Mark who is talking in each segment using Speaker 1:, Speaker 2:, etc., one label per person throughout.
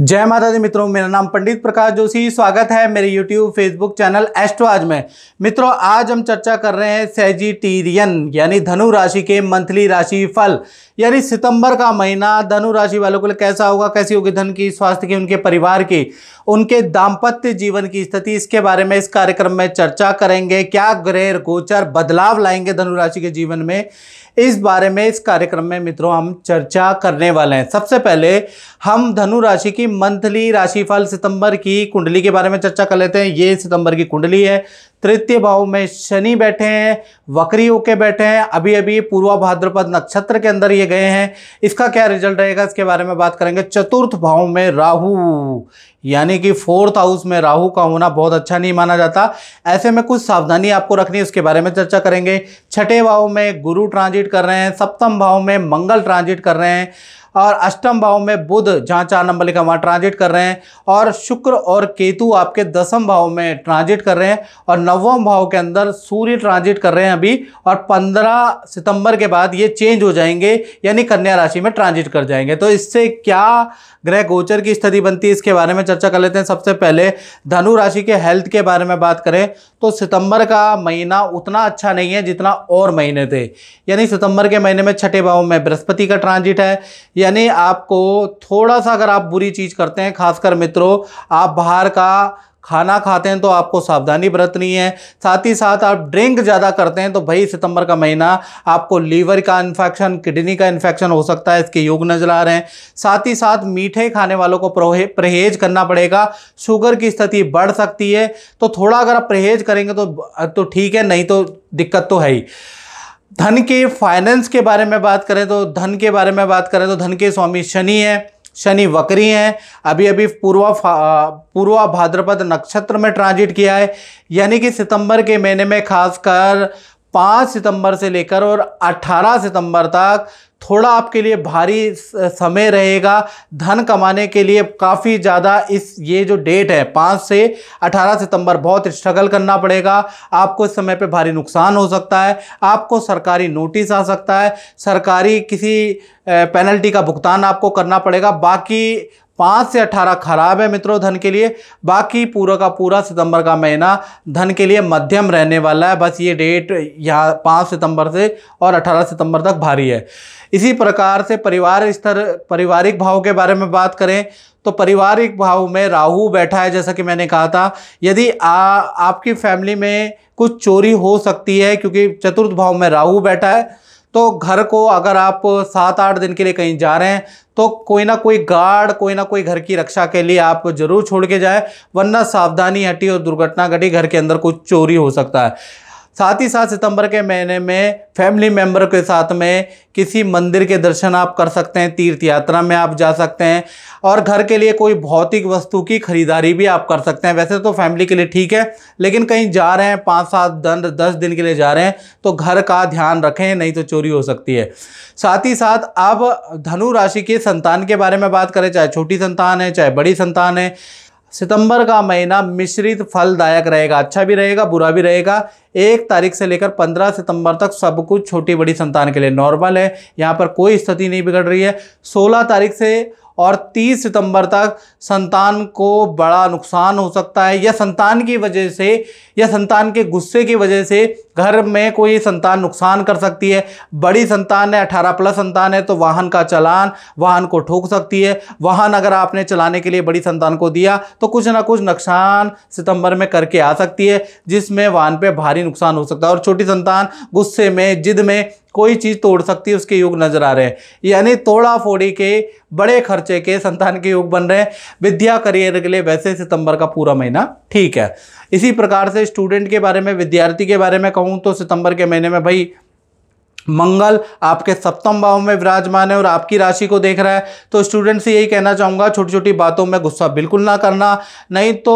Speaker 1: जय माता दी मित्रों मेरा नाम पंडित प्रकाश जोशी स्वागत है मेरे YouTube फेसबुक चैनल एस्ट्रोज में मित्रों आज हम चर्चा कर रहे हैं सेजिटेरियन यानी धनु राशि के मंथली राशि फल यानी सितंबर का महीना धनु राशि वालों के लिए कैसा होगा कैसी होगी धन की स्वास्थ्य की उनके परिवार की उनके दाम्पत्य जीवन की स्थिति इसके बारे में इस कार्यक्रम में चर्चा करेंगे क्या ग्रह गोचर बदलाव लाएंगे धनुराशि के जीवन में इस बारे में इस कार्यक्रम में मित्रों हम चर्चा करने वाले हैं सबसे पहले हम धनु राशि की मंथली राशिफल सितंबर की कुंडली के बारे में चर्चा कर लेते हैं ये सितंबर की कुंडली है तृतीय भाव में शनि बैठे हैं वक्री होके बैठे हैं अभी अभी पूर्वा भाद्रपद नक्षत्र के अंदर ये गए हैं इसका क्या रिजल्ट रहेगा इसके बारे में बात करेंगे चतुर्थ भाव में राहु यानी कि फोर्थ हाउस में राहु का होना बहुत अच्छा नहीं माना जाता ऐसे में कुछ सावधानी आपको रखनी है उसके बारे में चर्चा करेंगे छठे भाव में गुरु ट्रांजिट कर रहे हैं सप्तम भाव में मंगल ट्रांजिट कर रहे हैं और अष्टम भाव में बुध जहाँ चार नंबर लिखा वहाँ ट्रांजिट कर रहे हैं और शुक्र और केतु आपके दसम भाव में ट्रांजिट कर रहे हैं और नवम भाव के अंदर सूर्य ट्रांजिट कर रहे हैं अभी और पंद्रह सितंबर के बाद ये चेंज हो जाएंगे यानी कन्या राशि में ट्रांजिट कर जाएंगे तो इससे क्या ग्रह गोचर की स्थिति बनती है इसके बारे में चर्चा कर लेते हैं सबसे पहले धनु राशि के हेल्थ के बारे में बात करें तो सितंबर का महीना उतना अच्छा नहीं है जितना और महीने थे यानी सितंबर के महीने में छठे भाव में बृहस्पति का ट्रांजिट है या यानी आपको थोड़ा सा अगर आप बुरी चीज़ करते हैं खासकर मित्रों आप बाहर का खाना खाते हैं तो आपको सावधानी बरतनी है साथ ही साथ आप ड्रिंक ज़्यादा करते हैं तो भाई सितंबर का महीना आपको लीवर का इन्फेक्शन किडनी का इन्फेक्शन हो सकता है इसके योग नज़र आ रहे हैं साथ ही साथ मीठे खाने वालों को परहेज करना पड़ेगा शुगर की स्थिति बढ़ सकती है तो थोड़ा अगर आप परहेज करेंगे तो तो ठीक है नहीं तो दिक्कत तो है ही धन के फाइनेंस के बारे में बात करें तो धन के बारे में बात करें तो धन के स्वामी शनि हैं शनि वक्री हैं अभी अभी पूर्वा पूर्वा भाद्रपद नक्षत्र में ट्रांजिट किया है यानी कि सितंबर के महीने में खासकर पाँच सितंबर से लेकर और अट्ठारह सितंबर तक थोड़ा आपके लिए भारी समय रहेगा धन कमाने के लिए काफ़ी ज़्यादा इस ये जो डेट है पाँच से अठारह सितंबर बहुत स्ट्रगल करना पड़ेगा आपको इस समय पे भारी नुकसान हो सकता है आपको सरकारी नोटिस आ सकता है सरकारी किसी पेनल्टी का भुगतान आपको करना पड़ेगा बाकी पाँच से अठारह खराब है मित्रों धन के लिए बाकी पूरा का पूरा सितंबर का महीना धन के लिए मध्यम रहने वाला है बस ये डेट यहाँ पाँच सितंबर से और अठारह सितंबर तक भारी है इसी प्रकार से परिवार स्तर पारिवारिक भाव के बारे में बात करें तो पारिवारिक भाव में राहु बैठा है जैसा कि मैंने कहा था यदि आ, आपकी फैमिली में कुछ चोरी हो सकती है क्योंकि चतुर्थ भाव में राहु बैठा है तो घर को अगर आप सात आठ दिन के लिए कहीं जा रहे हैं तो कोई ना कोई गार्ड कोई ना कोई घर की रक्षा के लिए आप जरूर छोड़ के जाए वरना सावधानी हटी और दुर्घटना घटी घर के अंदर कुछ चोरी हो सकता है साथ ही साथ सितंबर के महीने में फैमिली मेम्बर के साथ में किसी मंदिर के दर्शन आप कर सकते हैं तीर्थ यात्रा में आप जा सकते हैं और घर के लिए कोई भौतिक वस्तु की खरीदारी भी आप कर सकते हैं वैसे तो फैमिली के लिए ठीक है लेकिन कहीं जा रहे हैं पाँच सात दिन दस दिन के लिए जा रहे हैं तो घर का ध्यान रखें नहीं तो चोरी हो सकती है साथ ही साथ आप धनु राशि के संतान के बारे में बात करें चाहे छोटी संतान है चाहे बड़ी संतान है सितंबर का महीना मिश्रित फलदायक रहेगा अच्छा भी रहेगा बुरा भी रहेगा एक तारीख से लेकर पंद्रह सितंबर तक सब कुछ छोटी बड़ी संतान के लिए नॉर्मल है यहाँ पर कोई स्थिति नहीं बिगड़ रही है सोलह तारीख से और 30 सितंबर तक संतान को बड़ा नुकसान हो सकता है या संतान की वजह से या संतान के गुस्से की वजह से घर में कोई संतान नुकसान कर सकती है बड़ी संतान है अठारह प्लस संतान है तो वाहन का चलान वाहन को ठोक सकती है वाहन अगर आपने चलाने के लिए बड़ी संतान को दिया तो कुछ ना कुछ नुकसान सितंबर में करके आ सकती है जिसमें वाहन पे भारी नुकसान हो सकता है और छोटी संतान गुस्से में जिद में कोई चीज़ तोड़ सकती है उसके योग नजर आ रहे हैं यानी तोड़ा फोड़ी के बड़े खर्चे के संतान के योग बन रहे हैं विद्या करियर के लिए वैसे सितंबर का पूरा महीना ठीक है इसी प्रकार से स्टूडेंट के बारे में विद्यार्थी के बारे में कहूँ तो सितंबर के महीने में भाई मंगल आपके सप्तम भाव में विराजमान है और आपकी राशि को देख रहा है तो स्टूडेंट से यही कहना चाहूँगा छोटी छोटी बातों में गुस्सा बिल्कुल ना करना नहीं तो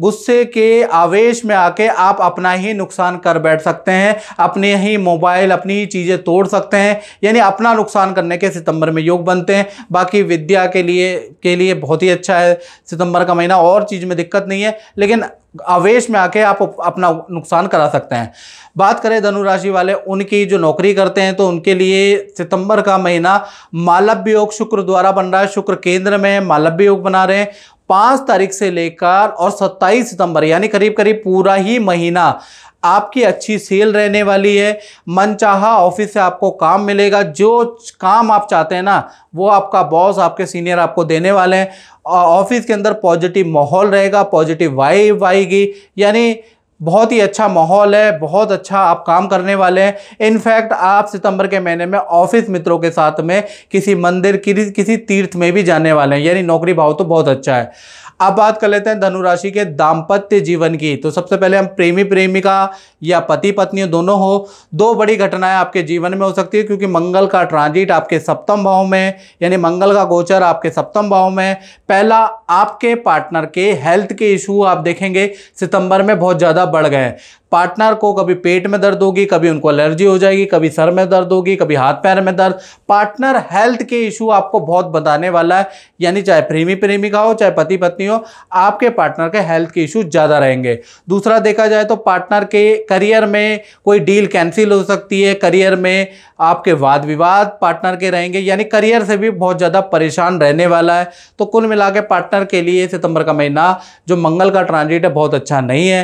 Speaker 1: गुस्से के आवेश में आके आप अपना ही नुकसान कर बैठ सकते हैं अपने ही मोबाइल अपनी ही चीज़ें तोड़ सकते हैं यानी अपना नुकसान करने के सितंबर में योग बनते हैं बाकी विद्या के लिए के लिए बहुत ही अच्छा है सितंबर का महीना और चीज़ में दिक्कत नहीं है लेकिन आवेश में आके आप अपना नुकसान करा सकते हैं बात करें धनुराशि वाले उनकी जो नौकरी करते हैं तो उनके लिए सितंबर का महीना मालव्य योग शुक्र द्वारा बन रहा है शुक्र केंद्र में मालव्य योग बना रहे हैं पाँच तारीख से लेकर और सत्ताईस सितंबर यानी करीब करीब पूरा ही महीना आपकी अच्छी सेल रहने वाली है मनचाहा ऑफिस से आपको काम मिलेगा जो काम आप चाहते हैं ना वो आपका बॉस आपके सीनियर आपको देने वाले हैं ऑफिस के अंदर पॉजिटिव माहौल रहेगा पॉजिटिव वाइब आएगी यानी बहुत ही अच्छा माहौल है बहुत अच्छा आप काम करने वाले हैं इनफैक्ट आप सितंबर के महीने में ऑफिस मित्रों के साथ में किसी मंदिर किसी तीर्थ में भी जाने वाले हैं यानी नौकरी भाव तो बहुत अच्छा है अब बात कर लेते हैं धनुराशि के दाम्पत्य जीवन की तो सबसे पहले हम प्रेमी प्रेमिका या पति पत्नी दोनों हो दो बड़ी घटनाएं आपके जीवन में हो सकती है क्योंकि मंगल का ट्रांजिट आपके सप्तम भाव में यानी मंगल का गोचर आपके सप्तम भाव में पहला आपके पार्टनर के हेल्थ के इशू आप देखेंगे सितंबर में बहुत ज़्यादा बढ़ गए पार्टनर को कभी पेट में दर्द होगी कभी उनको एलर्जी हो जाएगी कभी सर में दर्द होगी कभी हाथ पैर में दर्द पार्टनर हेल्थ के इशू आपको बहुत बताने वाला है यानी चाहे प्रेमी प्रेमिका हो चाहे पति पत्नी हो आपके पार्टनर के हेल्थ के इशू ज़्यादा रहेंगे दूसरा देखा जाए तो पार्टनर के करियर में कोई डील कैंसिल हो सकती है करियर में आपके वाद विवाद पार्टनर के रहेंगे यानी करियर से भी बहुत ज़्यादा परेशान रहने वाला है तो कुल मिला के पार्टनर के लिए सितंबर का महीना जो मंगल का ट्रांजिट है बहुत अच्छा नहीं है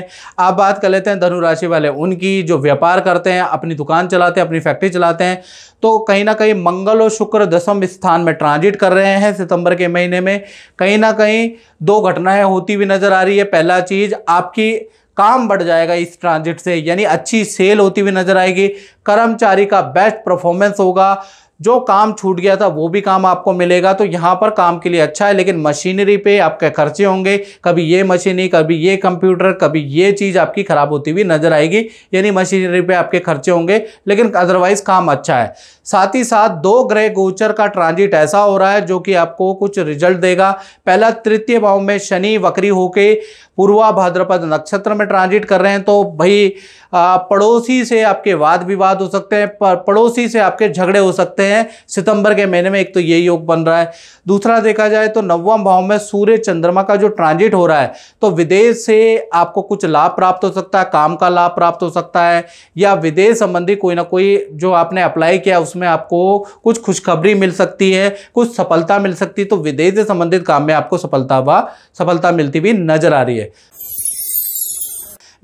Speaker 1: आप बात कर लेते हैं धनु राशि वाले उनकी जो व्यापार करते हैं अपनी दुकान चलाते हैं अपनी फैक्ट्री चलाते हैं तो कहीं ना कहीं मंगल और शुक्र दसम स्थान में ट्रांजिट कर रहे हैं सितंबर के महीने में कहीं ना कहीं दो घटनाएं होती हुई नजर आ रही है पहला चीज़ आपकी काम बढ़ जाएगा इस ट्रांजिट से यानी अच्छी सेल होती हुई नजर आएगी कर्मचारी का बेस्ट परफॉर्मेंस होगा जो काम छूट गया था वो भी काम आपको मिलेगा तो यहाँ पर काम के लिए अच्छा है लेकिन मशीनरी पे आपके खर्चे होंगे कभी ये मशीनी कभी ये कंप्यूटर कभी ये चीज़ आपकी ख़राब होती हुई नज़र आएगी यानी मशीनरी पे आपके खर्चे होंगे लेकिन अदरवाइज़ काम अच्छा है साथ ही साथ दो ग्रह गोचर का ट्रांजिट ऐसा हो रहा है जो कि आपको कुछ रिजल्ट देगा पहला तृतीय भाव में शनि वक्री होके पूर्वा भाद्रपद नक्षत्र में ट्रांजिट कर रहे हैं तो भाई पड़ोसी से आपके वाद विवाद हो सकते हैं पड़ोसी से आपके झगड़े हो सकते हैं सितंबर के महीने में एक तो ये योग बन रहा है दूसरा देखा जाए तो नवम भाव में सूर्य चंद्रमा का जो ट्रांजिट हो रहा है तो विदेश से आपको कुछ लाभ प्राप्त हो सकता है काम का लाभ प्राप्त हो सकता है या विदेश संबंधी कोई ना कोई जो आपने अप्लाई किया उसमें आपको कुछ खुशखबरी मिल सकती है कुछ सफलता मिल सकती है तो विदेश से संबंधित काम में आपको सफलता व सफलता मिलती हुई नजर आ रही है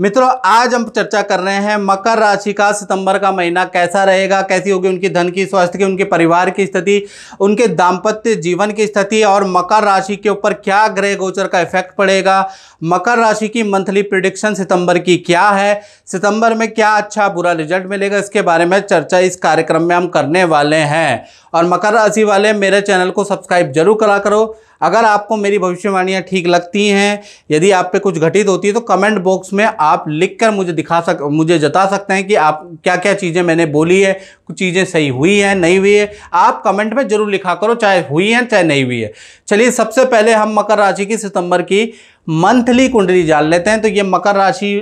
Speaker 1: मित्रों आज हम चर्चा कर रहे हैं मकर राशि का सितंबर का महीना कैसा रहेगा कैसी होगी उनकी धन की स्वास्थ्य की उनके परिवार की स्थिति उनके दाम्पत्य जीवन की स्थिति और मकर राशि के ऊपर क्या ग्रह गोचर का इफेक्ट पड़ेगा मकर राशि की मंथली प्रिडिक्शन सितंबर की क्या है सितंबर में क्या अच्छा बुरा रिजल्ट मिलेगा इसके बारे में चर्चा इस कार्यक्रम में हम करने वाले हैं और मकर राशि वाले मेरे चैनल को सब्सक्राइब जरूर करा करो अगर आपको मेरी भविष्यवाणियाँ ठीक लगती हैं यदि आप पे कुछ घटित होती है तो कमेंट बॉक्स में आप लिख कर मुझे दिखा सक मुझे जता सकते हैं कि आप क्या क्या चीज़ें मैंने बोली है कुछ चीज़ें सही हुई हैं नहीं हुई है आप कमेंट में ज़रूर लिखा करो चाहे हुई हैं चाहे नहीं हुई है चलिए सबसे पहले हम मकर राशि की सितंबर की मंथली कुंडली जान लेते हैं तो ये मकर राशि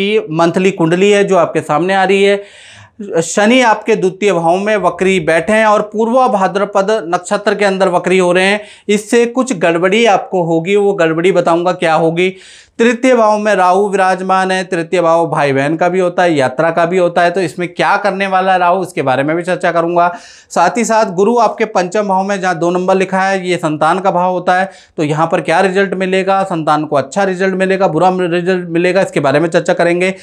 Speaker 1: की मंथली कुंडली है जो आपके सामने आ रही है शनि आपके द्वितीय भाव में वक्री बैठे हैं और पूर्वा भाद्रपद नक्षत्र के अंदर वक्री हो रहे हैं इससे कुछ गड़बड़ी आपको होगी वो गड़बड़ी बताऊंगा क्या होगी तृतीय भाव में राहु विराजमान है तृतीय भाव भाई बहन का भी होता है यात्रा का भी होता है तो इसमें क्या करने वाला है राहु इसके बारे में भी चर्चा करूंगा साथ ही साथ गुरु आपके पंचम भाव में जहाँ दो नंबर लिखा है ये संतान का भाव होता है तो यहाँ पर क्या रिजल्ट मिलेगा संतान को अच्छा रिजल्ट मिलेगा बुरा रिजल्ट मिलेगा इसके बारे में चर्चा करेंगे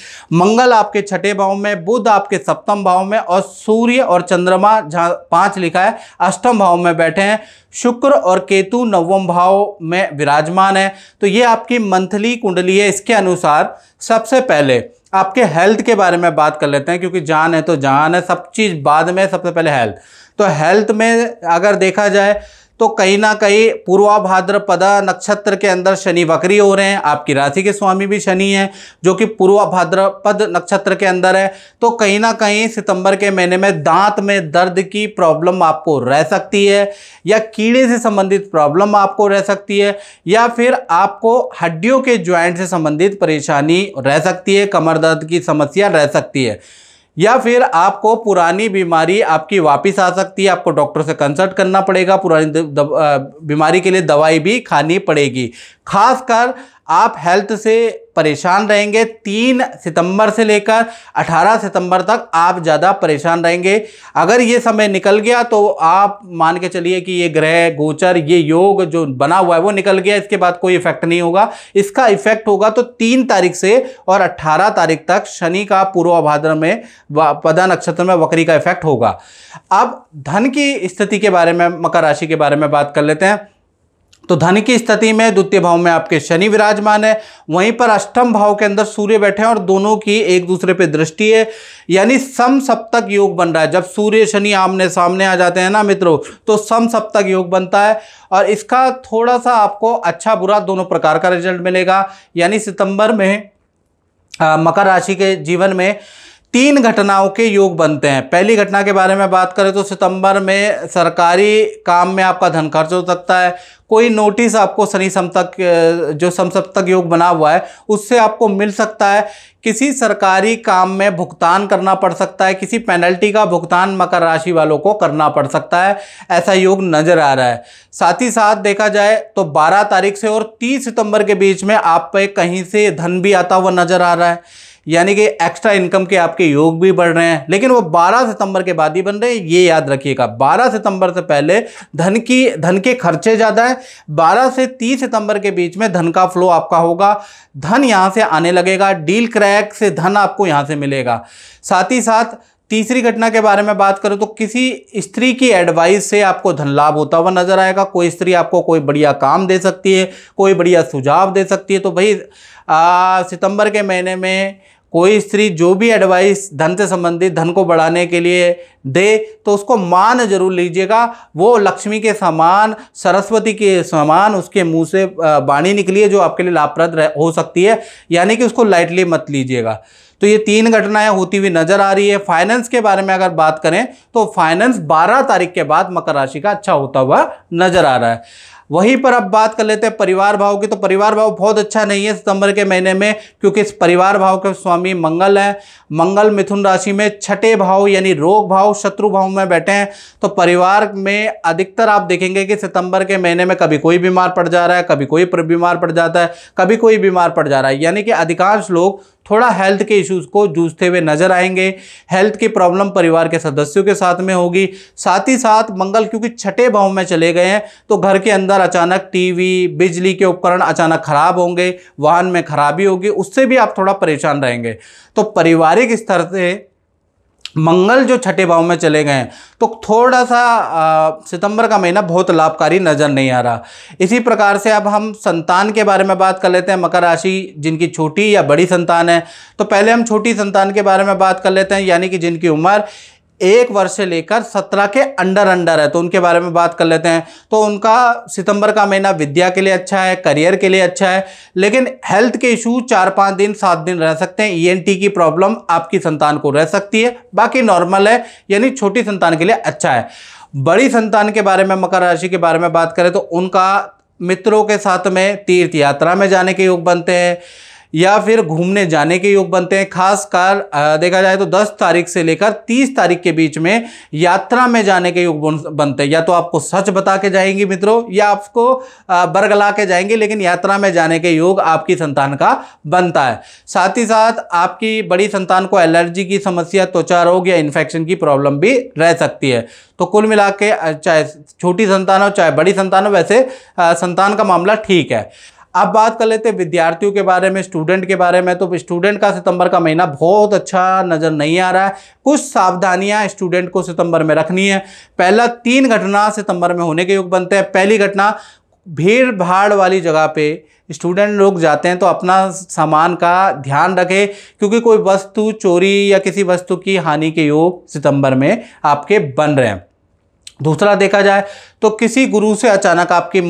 Speaker 1: मंगल आपके छठे भाव में बुध आपके सप्तम भाव में और सूर्य और चंद्रमा जहाँ पाँच लिखा है अष्टम भाव में बैठे हैं शुक्र और केतु नवम भाव में विराजमान है तो ये आपकी मंथली कुंडली है इसके अनुसार सबसे पहले आपके हेल्थ के बारे में बात कर लेते हैं क्योंकि जान है तो जान है सब चीज़ बाद में सबसे पहले हेल्थ तो हेल्थ में अगर देखा जाए तो कहीं ना कहीं पूर्वाभाद्रपद नक्षत्र के अंदर शनि वक्री हो रहे हैं आपकी राशि के स्वामी भी शनि हैं जो कि पूर्वाभाद्रपद नक्षत्र के अंदर है तो कहीं ना कहीं सितंबर के महीने में दांत में दर्द की प्रॉब्लम आपको रह सकती है या कीड़े से संबंधित प्रॉब्लम आपको रह सकती है या फिर आपको हड्डियों के ज्वाइंट से संबंधित परेशानी रह सकती है कमर दर्द की समस्या रह सकती है या फिर आपको पुरानी बीमारी आपकी वापस आ सकती है आपको डॉक्टर से कंसल्ट करना पड़ेगा पुरानी बीमारी के लिए दवाई भी खानी पड़ेगी खासकर आप हेल्थ से परेशान रहेंगे तीन सितंबर से लेकर अठारह सितंबर तक आप ज़्यादा परेशान रहेंगे अगर ये समय निकल गया तो आप मान के चलिए कि ये ग्रह गोचर ये योग जो बना हुआ है वो निकल गया इसके बाद कोई इफेक्ट नहीं होगा इसका इफेक्ट होगा तो तीन तारीख से और अट्ठारह तारीख तक शनि का पूर्वाभाद्र में पदा नक्षत्र में वक्री का इफेक्ट होगा अब धन की स्थिति के बारे में मकर राशि के बारे में बात कर लेते हैं तो धन की स्थिति में द्वितीय भाव में आपके शनि विराजमान है वहीं पर अष्टम भाव के अंदर सूर्य बैठे हैं और दोनों की एक दूसरे पे दृष्टि है यानी सम सप्तक योग बन रहा है जब सूर्य शनि आमने सामने आ जाते हैं ना मित्रों तो सम सप्तक योग बनता है और इसका थोड़ा सा आपको अच्छा बुरा दोनों प्रकार का रिजल्ट मिलेगा यानी सितंबर में आ, मकर राशि के जीवन में तीन घटनाओं के योग बनते हैं पहली घटना के बारे में बात करें तो सितंबर में सरकारी काम में आपका धन खर्च हो सकता है कोई नोटिस आपको शनि समतक जो समसप्तक योग बना हुआ है उससे आपको मिल सकता है किसी सरकारी काम में भुगतान करना पड़ सकता है किसी पेनल्टी का भुगतान मकर राशि वालों को करना पड़ सकता है ऐसा योग नज़र आ रहा है साथ ही साथ देखा जाए तो 12 तारीख से और 30 सितंबर के बीच में आप पे कहीं से धन भी आता हुआ नज़र आ रहा है यानी कि एक्स्ट्रा इनकम के आपके योग भी बढ़ रहे हैं लेकिन वो 12 सितंबर के बाद ही बन रहे हैं ये याद रखिएगा 12 सितंबर से पहले धन की धन के खर्चे ज़्यादा हैं 12 से 30 सितंबर के बीच में धन का फ्लो आपका होगा धन यहाँ से आने लगेगा डील क्रैक से धन आपको यहाँ से मिलेगा साथ ही साथ तीसरी घटना के बारे में बात करूं तो किसी स्त्री की एडवाइस से आपको धन लाभ होता हुआ नजर आएगा कोई स्त्री आपको कोई बढ़िया काम दे सकती है कोई बढ़िया सुझाव दे सकती है तो भाई सितंबर के महीने में कोई स्त्री जो भी एडवाइस धन से संबंधित धन को बढ़ाने के लिए दे तो उसको मान जरूर लीजिएगा वो लक्ष्मी के समान सरस्वती के समान उसके मुंह से बाणी निकली है जो आपके लिए लाभप्रद हो सकती है यानी कि उसको लाइटली मत लीजिएगा तो ये तीन घटनाएं होती हुई नजर आ रही है फाइनेंस के बारे में अगर बात करें तो फाइनेंस 12 तारीख के बाद मकर राशि का अच्छा होता हुआ नजर आ रहा है वहीं पर अब बात कर लेते हैं परिवार भाव की तो परिवार भाव बहुत अच्छा नहीं है सितंबर के महीने में क्योंकि इस परिवार भाव के स्वामी मंगल है मंगल मिथुन राशि में छठे भाव यानी रोग भाव शत्रु भाव में बैठे हैं तो परिवार में अधिकतर आप देखेंगे कि सितंबर के महीने में कभी कोई बीमार पड़ जा रहा है कभी कोई बीमार पड़ जाता है कभी कोई बीमार पड़ जा रहा है यानी कि अधिकांश लोग थोड़ा हेल्थ के इश्यूज को जूझते हुए नजर आएंगे हेल्थ की प्रॉब्लम परिवार के सदस्यों के साथ में होगी साथ ही साथ मंगल क्योंकि छठे भाव में चले गए हैं तो घर के अंदर अचानक टीवी बिजली के उपकरण अचानक खराब होंगे वाहन में खराबी होगी उससे भी आप थोड़ा परेशान रहेंगे तो पारिवारिक स्तर से मंगल जो छठे भाव में चले गए तो थोड़ा सा आ, सितंबर का महीना बहुत लाभकारी नज़र नहीं आ रहा इसी प्रकार से अब हम संतान के बारे में बात कर लेते हैं मकर राशि जिनकी छोटी या बड़ी संतान है तो पहले हम छोटी संतान के बारे में बात कर लेते हैं यानी कि जिनकी उम्र एक वर्ष से लेकर सत्रह के अंडर अंडर है तो उनके बारे में बात कर लेते हैं तो उनका सितंबर का महीना विद्या के लिए अच्छा है करियर के लिए अच्छा है लेकिन हेल्थ के इशू चार पाँच दिन सात दिन रह सकते हैं टी e की प्रॉब्लम आपकी संतान को रह सकती है बाकी नॉर्मल है यानी छोटी संतान के लिए अच्छा है बड़ी संतान के बारे में मकर राशि के बारे में बात करें तो उनका मित्रों के साथ में तीर्थ यात्रा में जाने के योग बनते हैं या फिर घूमने जाने के योग बनते हैं खासकर देखा जाए तो 10 तारीख से लेकर 30 तारीख के बीच में यात्रा में जाने के योग बनते हैं या तो आपको सच बता के जाएंगे मित्रों या आपको बरगला के जाएंगे लेकिन यात्रा में जाने के योग आपकी संतान का बनता है साथ ही साथ आपकी बड़ी संतान को एलर्जी की समस्या त्वचा रोग या इन्फेक्शन की प्रॉब्लम भी रह सकती है तो कुल मिला के चाहे छोटी संतान हो चाहे बड़ी संतान हो वैसे संतान का मामला ठीक है अब बात कर लेते हैं विद्यार्थियों के बारे में स्टूडेंट के बारे में तो स्टूडेंट का सितंबर का महीना बहुत अच्छा नज़र नहीं आ रहा है कुछ सावधानियां स्टूडेंट को सितंबर में रखनी है पहला तीन घटना सितंबर में होने के योग बनते हैं पहली घटना भीड़ भाड़ वाली जगह पे स्टूडेंट लोग जाते हैं तो अपना सामान का ध्यान रखें क्योंकि कोई वस्तु चोरी या किसी वस्तु की हानि के योग सितंबर में आपके बन रहे हैं दूसरा देखा जाए तो किसी गुरु से अचानक आपकी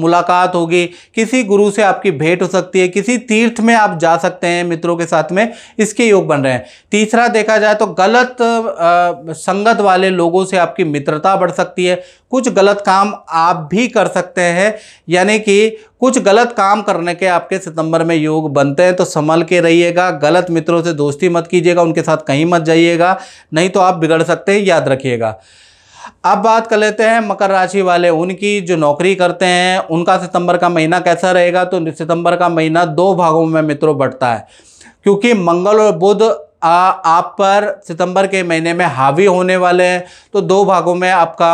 Speaker 1: मुलाकात होगी किसी गुरु से आपकी भेंट हो सकती है किसी तीर्थ में आप जा सकते हैं मित्रों के साथ में इसके योग बन रहे हैं तीसरा देखा जाए तो गलत संगत वाले लोगों से आपकी मित्रता बढ़ सकती है कुछ गलत काम आप भी कर सकते हैं यानी कि कुछ गलत काम करने के आपके सितंबर में योग बनते हैं तो संभल के रहिएगा गलत मित्रों से दोस्ती मत कीजिएगा उनके साथ कहीं मत जाइएगा नहीं तो आप बिगड़ सकते हैं याद रखिएगा अब बात कर लेते हैं मकर राशि वाले उनकी जो नौकरी करते हैं उनका सितंबर का महीना कैसा रहेगा तो सितंबर का महीना दो भागों में मित्रों बढ़ता है क्योंकि मंगल और बुध आ, आप पर सितंबर के महीने में हावी होने वाले हैं तो दो भागों में आपका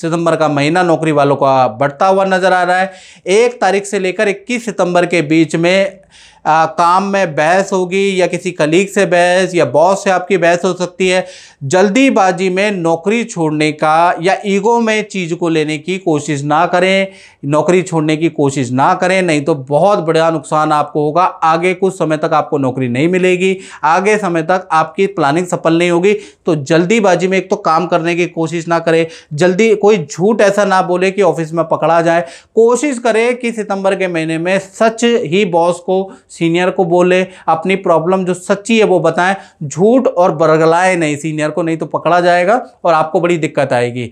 Speaker 1: सितंबर का महीना नौकरी वालों का बढ़ता हुआ नज़र आ रहा है एक तारीख से लेकर इक्कीस सितंबर के बीच में आ, काम में बहस होगी या किसी कलीग से बहस या बॉस से आपकी बहस हो सकती है जल्दीबाजी में नौकरी छोड़ने का या ईगो में चीज़ को लेने की कोशिश ना करें नौकरी छोड़ने की कोशिश ना करें नहीं तो बहुत बड़ा नुकसान आपको होगा आगे कुछ समय तक आपको नौकरी नहीं मिलेगी आगे समय तक आपकी प्लानिंग सफल नहीं होगी तो जल्दीबाजी में एक तो काम करने की कोशिश ना करें जल्दी कोई झूठ ऐसा ना बोले कि ऑफिस में पकड़ा जाए कोशिश करें कि सितंबर के महीने में सच ही बॉस को सीनियर को बोले अपनी प्रॉब्लम जो सच्ची है वो बताएं झूठ और बरगलाए नहीं सीनियर को नहीं तो पकड़ा जाएगा और आपको बड़ी दिक्कत आएगी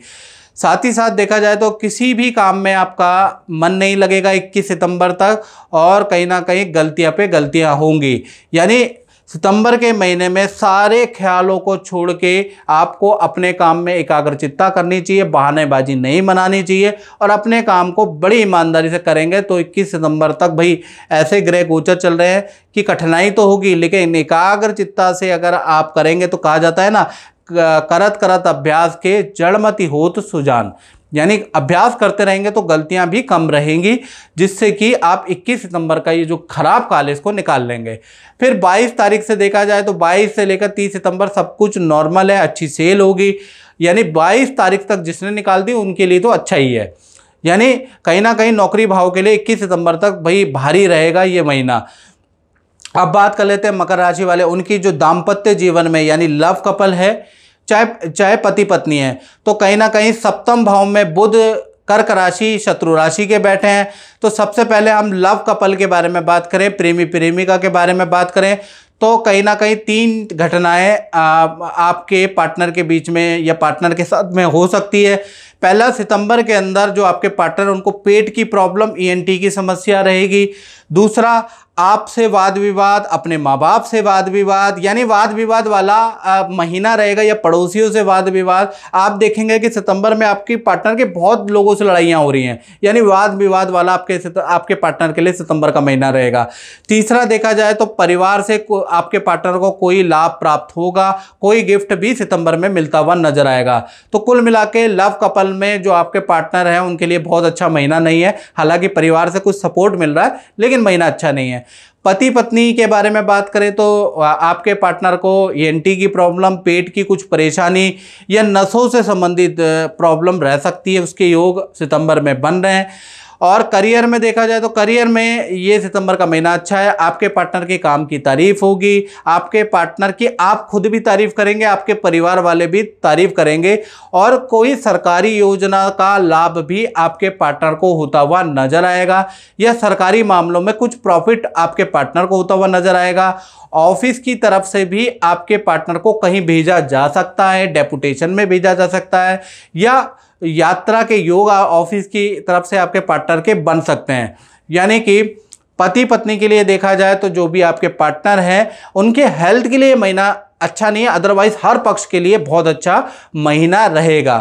Speaker 1: साथ ही साथ देखा जाए तो किसी भी काम में आपका मन नहीं लगेगा 21 सितंबर तक और कहीं ना कहीं गलतियां पे गलतियां होंगी यानी सितंबर के महीने में सारे ख्यालों को छोड़ के आपको अपने काम में एकाग्रचितता करनी चाहिए बहानेबाजी नहीं मनानी चाहिए और अपने काम को बड़ी ईमानदारी से करेंगे तो 21 सितंबर तक भाई ऐसे ग्रह गोचर चल रहे हैं कि कठिनाई तो होगी लेकिन एकाग्रचितता से अगर आप करेंगे तो कहा जाता है ना करत करत अभ्यास के जड़मति होत सुजान यानी अभ्यास करते रहेंगे तो गलतियां भी कम रहेंगी जिससे कि आप 21 सितंबर का ये जो ख़राब है इसको निकाल लेंगे फिर 22 तारीख से देखा जाए तो 22 से लेकर 30 सितंबर सब कुछ नॉर्मल है अच्छी सेल होगी यानी 22 तारीख तक जिसने निकाल दी उनके लिए तो अच्छा ही है यानी कहीं ना कहीं नौकरी भाव के लिए इक्कीस सितंबर तक भाई भारी रहेगा ये महीना अब बात कर लेते हैं मकर राशि वाले उनकी जो दाम्पत्य जीवन में यानी लव कपल है चाहे चाहे पति पत्नी है तो कहीं ना कहीं सप्तम भाव में बुध कर्क राशि शत्रु राशि के बैठे हैं तो सबसे पहले हम लव कपल के बारे में बात करें प्रेमी प्रेमिका के बारे में बात करें तो कहीं ना कहीं तीन घटनाएं आपके पार्टनर के बीच में या पार्टनर के साथ में हो सकती है पहला सितंबर के अंदर जो आपके पार्टनर उनको पेट की प्रॉब्लम ईएनटी e की समस्या रहेगी दूसरा आपसे वाद विवाद अपने माँ बाप से वाद विवाद यानी वाद विवाद वाला महीना रहेगा या पड़ोसियों से वाद विवाद आप देखेंगे कि सितंबर में आपकी पार्टनर के बहुत लोगों से लड़ाइयाँ हो रही हैं यानी वाद विवाद वाला आपके आपके पार्टनर के लिए सितंबर का महीना रहेगा तीसरा देखा जाए तो परिवार से आपके पार्टनर को कोई लाभ प्राप्त होगा कोई गिफ्ट भी सितंबर में मिलता हुआ नजर आएगा तो कुल मिला के लव कपल में जो आपके पार्टनर हैं उनके लिए बहुत अच्छा महीना नहीं है हालांकि परिवार से कुछ सपोर्ट मिल रहा है लेकिन महीना अच्छा नहीं है पति पत्नी के बारे में बात करें तो आपके पार्टनर को एनटी की प्रॉब्लम पेट की कुछ परेशानी या नसों से संबंधित प्रॉब्लम रह सकती है उसके योग सितंबर में बन रहे हैं और करियर में देखा जाए तो करियर में ये सितंबर का महीना अच्छा है आपके पार्टनर के काम की तारीफ होगी आपके पार्टनर की आप खुद भी तारीफ करेंगे आपके परिवार वाले भी तारीफ करेंगे और कोई सरकारी योजना का लाभ भी आपके पार्टनर को होता हुआ नजर आएगा या सरकारी मामलों में कुछ प्रॉफिट आपके पार्टनर को होता हुआ नजर आएगा ऑफिस की तरफ से भी आपके पार्टनर को कहीं भेजा जा सकता है डेपुटेशन में भेजा जा सकता है या यात्रा के योग ऑफिस की तरफ से आपके पार्टनर के बन सकते हैं यानी कि पति पत्नी के लिए देखा जाए तो जो भी आपके पार्टनर हैं उनके हेल्थ के लिए महीना अच्छा नहीं है अदरवाइज हर पक्ष के लिए बहुत अच्छा महीना रहेगा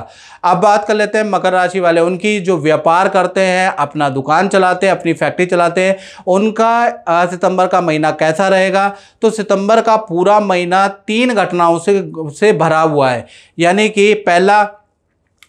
Speaker 1: अब बात कर लेते हैं मकर राशि वाले उनकी जो व्यापार करते हैं अपना दुकान चलाते हैं अपनी फैक्ट्री चलाते हैं उनका सितंबर का महीना कैसा रहेगा तो सितंबर का पूरा महीना तीन घटनाओं से से भरा हुआ है यानी कि पहला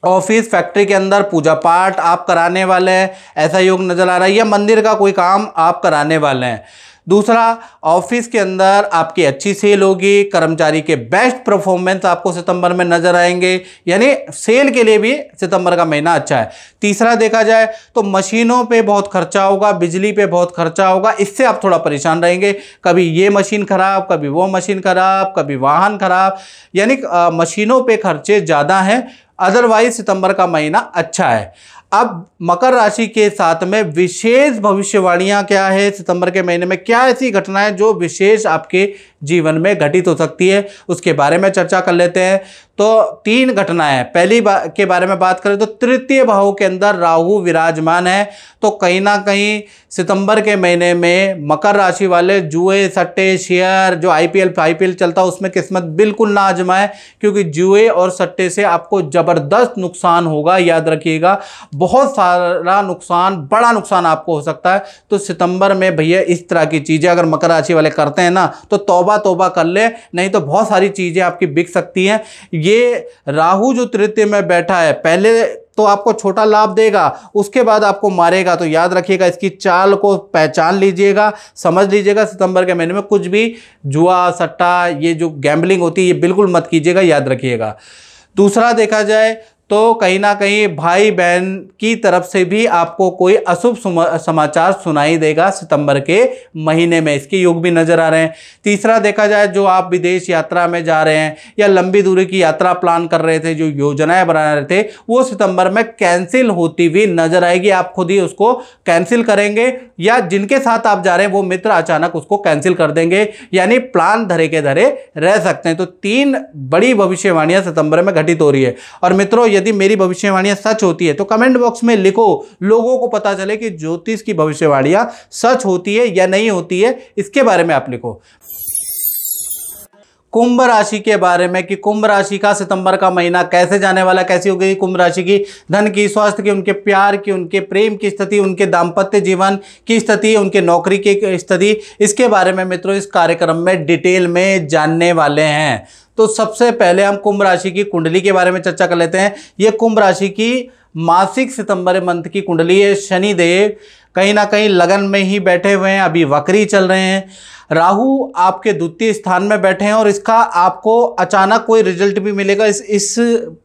Speaker 1: ऑफिस फैक्ट्री के अंदर पूजा पाठ आप कराने वाले हैं ऐसा योग नज़र आ रहा है या मंदिर का कोई काम आप कराने वाले हैं दूसरा ऑफिस के अंदर आपकी अच्छी सेल होगी कर्मचारी के बेस्ट परफॉर्मेंस आपको सितंबर में नजर आएंगे यानी सेल के लिए भी सितंबर का महीना अच्छा है तीसरा देखा जाए तो मशीनों पे बहुत खर्चा होगा बिजली पे बहुत खर्चा होगा इससे आप थोड़ा परेशान रहेंगे कभी ये मशीन खराब कभी वो मशीन खराब कभी वाहन खराब यानी मशीनों पर खर्चे ज़्यादा हैं अदरवाइज सितंबर का महीना अच्छा है अब मकर राशि के साथ में विशेष भविष्यवाणियां क्या है सितंबर के महीने में क्या ऐसी घटनाएं जो विशेष आपके जीवन में घटित हो सकती है उसके बारे में चर्चा कर लेते हैं तो तीन घटनाएं पहली बा, के बारे में बात करें तो तृतीय भाव के अंदर राहु विराजमान है तो कहीं ना कहीं सितंबर के महीने में मकर राशि वाले जुए सट्टे शेयर जो आईपीएल आईपीएल चलता है उसमें किस्मत बिल्कुल ना आजमाए क्योंकि जुए और सट्टे से आपको ज़बरदस्त नुकसान होगा याद रखिएगा बहुत सारा नुकसान बड़ा नुकसान आपको हो सकता है तो सितंबर में भैया इस तरह की चीज़ें अगर मकर राशि वाले करते हैं ना तो तौबा तोबा तोबा कर ले नहीं तो बहुत सारी चीज़ें आपकी बिक सकती हैं ये राहु जो तृतीय में बैठा है पहले तो आपको छोटा लाभ देगा उसके बाद आपको मारेगा तो याद रखिएगा इसकी चाल को पहचान लीजिएगा समझ लीजिएगा सितंबर के महीने में कुछ भी जुआ सट्टा ये जो गैम्बलिंग होती है ये बिल्कुल मत कीजिएगा याद रखिएगा दूसरा देखा जाए तो कहीं ना कहीं भाई बहन की तरफ से भी आपको कोई अशुभ समाचार सुनाई देगा सितंबर के महीने में इसके योग भी नज़र आ रहे हैं तीसरा देखा जाए जो आप विदेश यात्रा में जा रहे हैं या लंबी दूरी की यात्रा प्लान कर रहे थे जो योजनाएं बना रहे थे वो सितंबर में कैंसिल होती हुई नज़र आएगी आप खुद ही उसको कैंसिल करेंगे या जिनके साथ आप जा रहे हैं वो मित्र अचानक उसको कैंसिल कर देंगे यानी प्लान धरे के धरे रह सकते हैं तो तीन बड़ी भविष्यवाणियां सितंबर में घटित हो रही है और मित्रों यदि मेरी भविष्यवाणियां सच होती है तो कमेंट बॉक्स में लिखो लोगों को पता चले कि ज्योतिष की भविष्यवाणियां सच होती है या नहीं होती है इसके बारे में आप लिखो कुंभ राशि के बारे में कि कुंभ राशि का सितंबर का महीना कैसे जाने वाला कैसी होगी कुंभ राशि की धन की स्वास्थ्य की उनके प्यार की उनके प्रेम की स्थिति उनके दाम्पत्य जीवन की स्थिति उनके नौकरी की स्थिति इसके बारे में मित्रों इस कार्यक्रम में डिटेल में जानने वाले हैं तो सबसे पहले हम कुंभ राशि की कुंडली के बारे में चर्चा कर लेते हैं ये कुंभ राशि की मासिक सितंबर मंथ की कुंडली है शनिदेव कहीं ना कहीं लगन में ही बैठे हुए हैं अभी वक्री चल रहे हैं राहु आपके द्वितीय स्थान में बैठे हैं और इसका आपको अचानक कोई रिजल्ट भी मिलेगा इस इस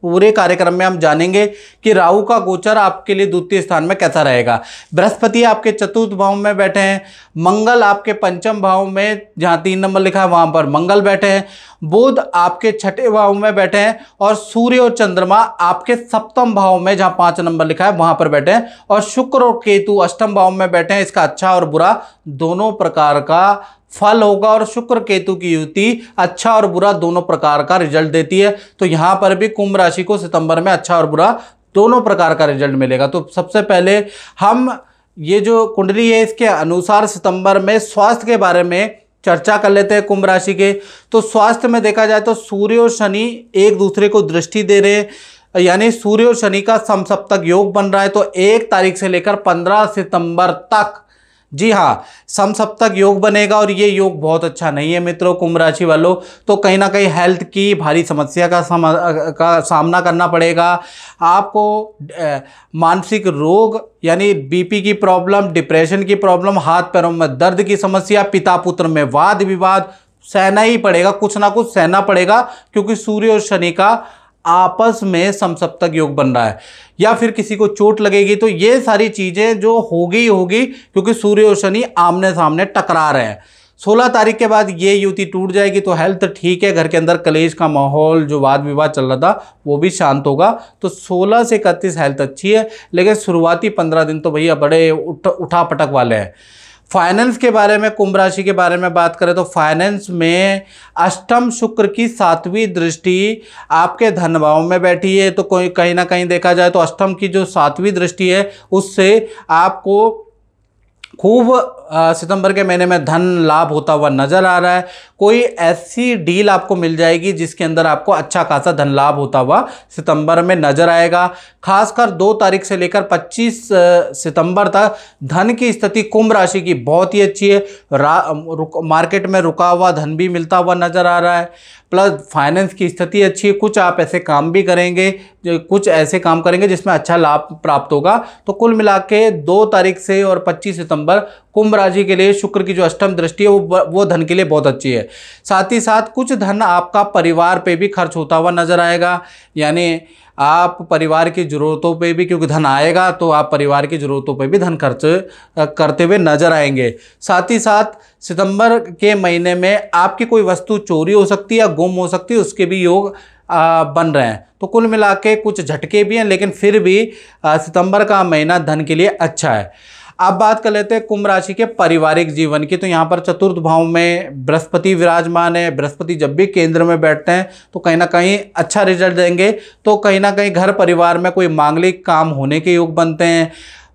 Speaker 1: पूरे कार्यक्रम में हम जानेंगे कि राहु का गोचर आपके लिए द्वितीय स्थान में कैसा रहेगा बृहस्पति आपके चतुर्थ भाव में बैठे हैं मंगल आपके पंचम भाव में जहाँ तीन नंबर लिखा है वहाँ पर मंगल बैठे हैं बुध आपके छठे भाव में बैठे हैं और सूर्य और चंद्रमा आपके सप्तम भाव में जहाँ पाँच नंबर लिखा है वहाँ पर बैठे हैं और शुक्र और केतु अष्टम भाव में बैठे हैं इसका अच्छा और बुरा दोनों प्रकार का फल होगा और शुक्र केतु की युति अच्छा और बुरा दोनों प्रकार का रिजल्ट देती है तो यहाँ पर भी कुंभ राशि को सितंबर में अच्छा और बुरा दोनों प्रकार का रिजल्ट मिलेगा तो सबसे पहले हम ये जो कुंडली है इसके अनुसार सितंबर में स्वास्थ्य के बारे में चर्चा कर लेते हैं कुंभ राशि के तो स्वास्थ्य में देखा जाए तो सूर्य और शनि एक दूसरे को दृष्टि दे रहे हैं यानी सूर्य और शनि का समसप्तक योग बन रहा है तो एक तारीख से लेकर पंद्रह सितंबर तक जी हाँ समसप्तक योग बनेगा और ये योग बहुत अच्छा नहीं है मित्रों कुंभ राशि वालों तो कहीं ना कहीं हेल्थ की भारी समस्या का सम, का सामना करना पड़ेगा आपको मानसिक रोग यानी बीपी की प्रॉब्लम डिप्रेशन की प्रॉब्लम हाथ पैरों में दर्द की समस्या पिता पुत्र में वाद विवाद सहना ही पड़ेगा कुछ ना कुछ सहना पड़ेगा क्योंकि सूर्य और शनि का आपस में समसप्तक योग बन रहा है या फिर किसी को चोट लगेगी तो ये सारी चीज़ें जो होगी होगी क्योंकि सूर्य और शनि आमने सामने टकरा रहे हैं सोलह तारीख के बाद ये युति टूट जाएगी तो हेल्थ ठीक है घर के अंदर कलेश का माहौल जो वाद विवाद चल रहा था वो भी शांत होगा तो सोलह से इकतीस हेल्थ अच्छी है लेकिन शुरुआती पंद्रह दिन तो भैया बड़े उठ, उठा पटक वाले हैं फाइनेंस के बारे में कुंभ राशि के बारे में बात करें तो फाइनेंस में अष्टम शुक्र की सातवीं दृष्टि आपके धन भाव में बैठी है तो कोई कहीं ना कहीं देखा जाए तो अष्टम की जो सातवीं दृष्टि है उससे आपको खूब सितंबर के महीने में धन लाभ होता हुआ नज़र आ रहा है कोई ऐसी डील आपको मिल जाएगी जिसके अंदर आपको अच्छा खासा धन लाभ होता हुआ सितंबर में नज़र आएगा खासकर दो तारीख से लेकर 25 सितंबर तक धन की स्थिति कुंभ राशि की बहुत ही अच्छी है रुक, मार्केट में रुका हुआ धन भी मिलता हुआ नज़र आ रहा है प्लस फाइनेंस की स्थिति अच्छी है कुछ आप ऐसे काम भी करेंगे कुछ ऐसे काम करेंगे जिसमें अच्छा लाभ प्राप्त होगा तो कुल मिला के दो तारीख से और पच्चीस सितंबर कुंभ राशि के लिए शुक्र की जो अष्टम दृष्टि है वो वो धन के लिए बहुत अच्छी है साथ ही साथ कुछ धन आपका परिवार पे भी खर्च होता हुआ नजर आएगा यानी आप परिवार की ज़रूरतों पे भी क्योंकि धन आएगा तो आप परिवार की ज़रूरतों पे भी धन खर्च करते हुए नजर आएंगे साथ ही साथ सितंबर के महीने में आपकी कोई वस्तु चोरी हो सकती है या गुम हो सकती है उसके भी योग आ, बन रहे हैं तो कुल मिला के कुछ झटके भी हैं लेकिन फिर भी आ, सितंबर का महीना धन के लिए अच्छा है अब बात कर लेते हैं कुंभ राशि के पारिवारिक जीवन की तो यहाँ पर चतुर्थ भाव में बृहस्पति विराजमान है बृहस्पति जब भी केंद्र में बैठते हैं तो कहीं ना कहीं अच्छा रिजल्ट देंगे तो कहीं ना कहीं घर परिवार में कोई मांगलिक काम होने के योग बनते हैं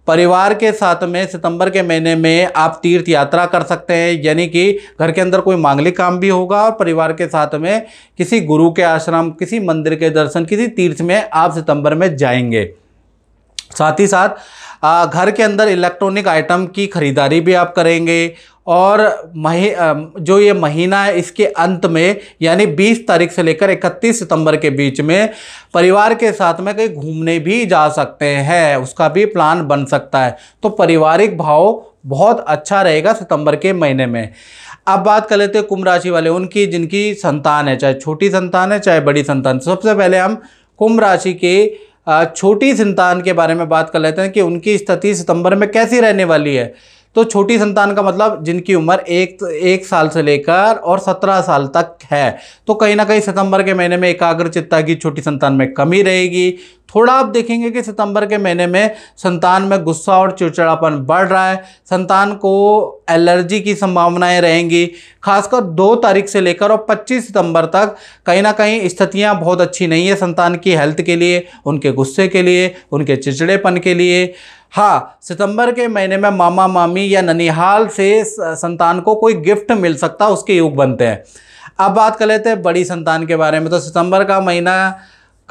Speaker 1: परिवार के साथ में सितंबर के महीने में आप तीर्थ यात्रा कर सकते हैं यानी कि घर के अंदर कोई मांगलिक काम भी होगा और परिवार के साथ में किसी गुरु के आश्रम किसी मंदिर के दर्शन किसी तीर्थ में आप सितंबर में जाएंगे साथ ही साथ घर के अंदर इलेक्ट्रॉनिक आइटम की ख़रीदारी भी आप करेंगे और मही जो ये महीना है इसके अंत में यानी 20 तारीख से लेकर 31 सितंबर के बीच में परिवार के साथ में कहीं घूमने भी जा सकते हैं उसका भी प्लान बन सकता है तो पारिवारिक भाव बहुत अच्छा रहेगा सितंबर के महीने में अब बात कर लेते हैं कुंभ राशि वाले उनकी जिनकी संतान है चाहे छोटी संतान है चाहे बड़ी संतान सबसे पहले हम कुंभ राशि के छोटी संतान के बारे में बात कर लेते हैं कि उनकी स्थिति सितंबर में कैसी रहने वाली है तो छोटी संतान का मतलब जिनकी उम्र एक एक साल से लेकर और सत्रह साल तक है तो कहीं ना कहीं सितंबर के महीने में एकाग्र चित्ता की छोटी संतान में कमी रहेगी थोड़ा आप देखेंगे कि सितंबर के महीने में संतान में गुस्सा और चिड़चिड़ापन बढ़ रहा है संतान को एलर्जी की संभावनाएं रहेंगी खासकर दो तारीख से लेकर और 25 सितंबर तक कहीं ना कहीं स्थितियां बहुत अच्छी नहीं है संतान की हेल्थ के लिए उनके गुस्से के लिए उनके चिड़चिड़ेपन के लिए हाँ सितंबर के महीने में मामा मामी या ननिहाल से संतान को कोई गिफ्ट मिल सकता है उसके योग बनते हैं अब बात कर लेते हैं बड़ी संतान के बारे में तो सितंबर का महीना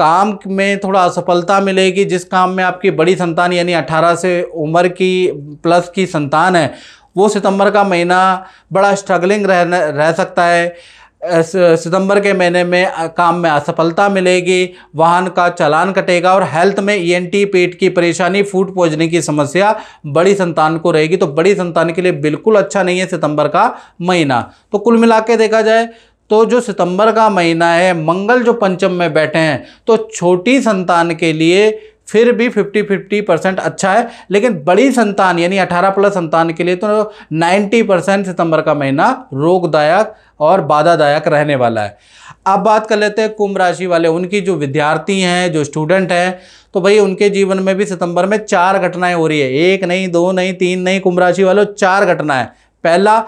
Speaker 1: काम में थोड़ा असफलता मिलेगी जिस काम में आपकी बड़ी संतान यानी 18 से उम्र की प्लस की संतान है वो सितंबर का महीना बड़ा स्ट्रगलिंग रह रह सकता है सितंबर के महीने में काम में असफलता मिलेगी वाहन का चालान कटेगा और हेल्थ में ईएनटी e पेट की परेशानी फूड पॉइजनिंग की समस्या बड़ी संतान को रहेगी तो बड़ी संतान के लिए बिल्कुल अच्छा नहीं है सितंबर का महीना तो कुल मिला देखा जाए तो जो सितंबर का महीना है मंगल जो पंचम में बैठे हैं तो छोटी संतान के लिए फिर भी 50 50 परसेंट अच्छा है लेकिन बड़ी संतान यानी 18 प्लस संतान के लिए तो 90 परसेंट सितंबर का महीना रोगदायक और बाधादायक रहने वाला है अब बात कर लेते हैं कुंभ राशि वाले उनकी जो विद्यार्थी हैं जो स्टूडेंट हैं तो भाई उनके जीवन में भी सितंबर में चार घटनाएं हो रही है एक नहीं दो नहीं तीन नहीं कुंभ राशि वालों चार घटनाएं पहला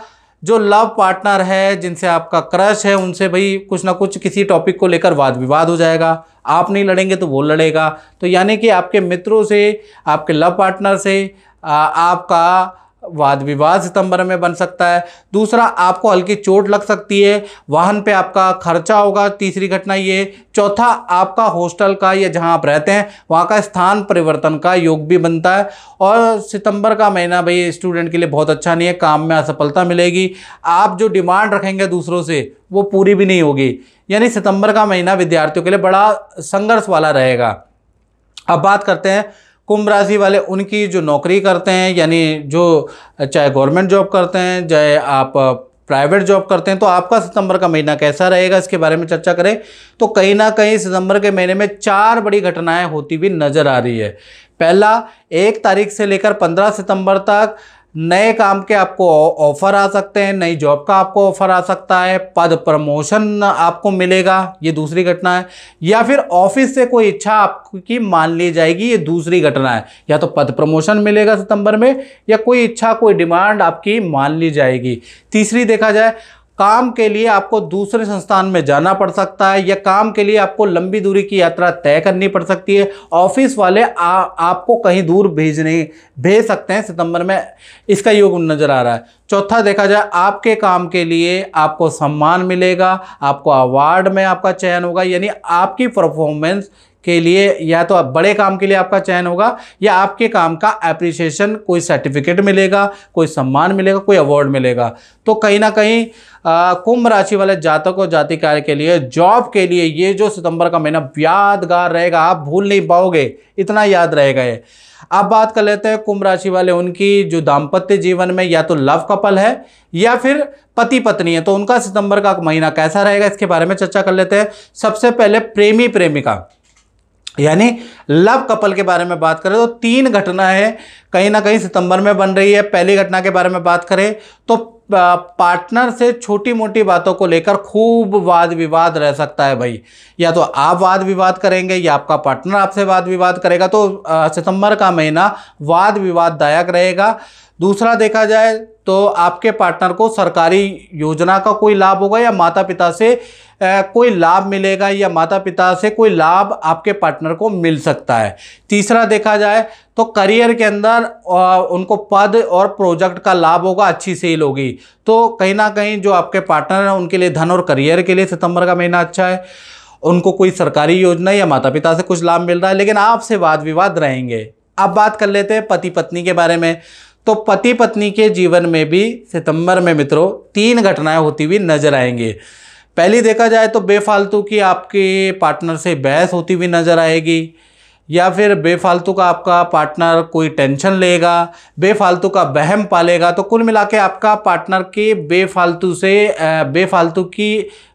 Speaker 1: जो लव पार्टनर है जिनसे आपका क्रश है उनसे भाई कुछ ना कुछ किसी टॉपिक को लेकर वाद विवाद हो जाएगा आप नहीं लड़ेंगे तो वो लड़ेगा तो यानी कि आपके मित्रों से आपके लव पार्टनर से आ, आपका वाद विवाद सितंबर में बन सकता है दूसरा आपको हल्की चोट लग सकती है वाहन पे आपका खर्चा होगा तीसरी घटना ये चौथा आपका हॉस्टल का या जहां आप रहते हैं वहां का स्थान परिवर्तन का योग भी बनता है और सितंबर का महीना भाई स्टूडेंट के लिए बहुत अच्छा नहीं है काम में असफलता मिलेगी आप जो डिमांड रखेंगे दूसरों से वो पूरी भी नहीं होगी यानी सितंबर का महीना विद्यार्थियों के लिए बड़ा संघर्ष वाला रहेगा अब बात करते हैं कुंभ राशि वाले उनकी जो नौकरी करते हैं यानी जो चाहे गवर्नमेंट जॉब करते हैं चाहे आप प्राइवेट जॉब करते हैं तो आपका सितंबर का महीना कैसा रहेगा इसके बारे में चर्चा करें तो कहीं ना कहीं सितंबर के महीने में चार बड़ी घटनाएं होती हुई नज़र आ रही है पहला एक तारीख से लेकर पंद्रह सितंबर तक नए काम के आपको ऑफर आ सकते हैं नई जॉब का आपको ऑफर आ सकता है पद प्रमोशन आपको मिलेगा ये दूसरी घटना है या फिर ऑफिस से कोई इच्छा आपकी मान ली जाएगी ये दूसरी घटना है या तो पद प्रमोशन मिलेगा सितंबर में या कोई इच्छा कोई डिमांड आपकी मान ली जाएगी तीसरी देखा जाए काम के लिए आपको दूसरे संस्थान में जाना पड़ सकता है या काम के लिए आपको लंबी दूरी की यात्रा तय करनी पड़ सकती है ऑफिस वाले आ, आपको कहीं दूर भेजने भेज सकते हैं सितंबर में इसका योग नज़र आ रहा है चौथा देखा जाए आपके काम के लिए आपको सम्मान मिलेगा आपको अवार्ड में आपका चयन होगा यानी आपकी परफॉर्मेंस के लिए या तो आप बड़े काम के लिए आपका चयन होगा या आपके काम का एप्रिसिएशन कोई सर्टिफिकेट मिलेगा कोई सम्मान मिलेगा कोई अवार्ड मिलेगा तो कहीं ना कहीं कुंभ राशि वाले जातक और जाति कार्य के लिए जॉब के लिए ये जो सितंबर का महीना यादगार रहेगा आप भूल नहीं पाओगे इतना याद रहेगा ये अब बात कर लेते हैं कुंभ राशि वाले उनकी जो दाम्पत्य जीवन में या तो लव कपल है या फिर पति पत्नी है तो उनका सितंबर का महीना कैसा रहेगा इसके बारे में चर्चा कर लेते हैं सबसे पहले प्रेमी प्रेमिका यानी लव कपल के बारे में बात करें तो तीन घटना है कहीं ना कहीं सितंबर में बन रही है पहली घटना के बारे में बात करें तो पार्टनर से छोटी मोटी बातों को लेकर खूब वाद विवाद रह सकता है भाई या तो आप वाद विवाद करेंगे या आपका पार्टनर आपसे वाद विवाद करेगा तो सितंबर का महीना वाद विवाददायक रहेगा दूसरा देखा जाए तो आपके पार्टनर को सरकारी योजना का कोई लाभ होगा या माता पिता से कोई लाभ मिलेगा या माता पिता से कोई लाभ आपके पार्टनर को मिल सकता है तीसरा देखा जाए तो करियर के अंदर उनको पद और प्रोजेक्ट का लाभ होगा अच्छी सेल होगी तो कहीं ना कहीं जो आपके पार्टनर हैं उनके लिए धन और करियर के लिए सितंबर का महीना अच्छा है उनको कोई सरकारी योजना या माता पिता से कुछ लाभ मिल रहा है लेकिन आपसे वाद विवाद रहेंगे अब बात कर लेते हैं पति पत्नी के बारे में तो पति पत्नी के जीवन में भी सितंबर में मित्रों तीन घटनाएं होती हुई नजर आएंगे पहली देखा जाए तो बेफालतू की आपके पार्टनर से बहस होती हुई नज़र आएगी या फिर बेफालतू का आपका पार्टनर कोई टेंशन लेगा बेफालतू का बहम पालेगा तो कुल मिला के आपका पार्टनर के बेफालतू से बेफालतू की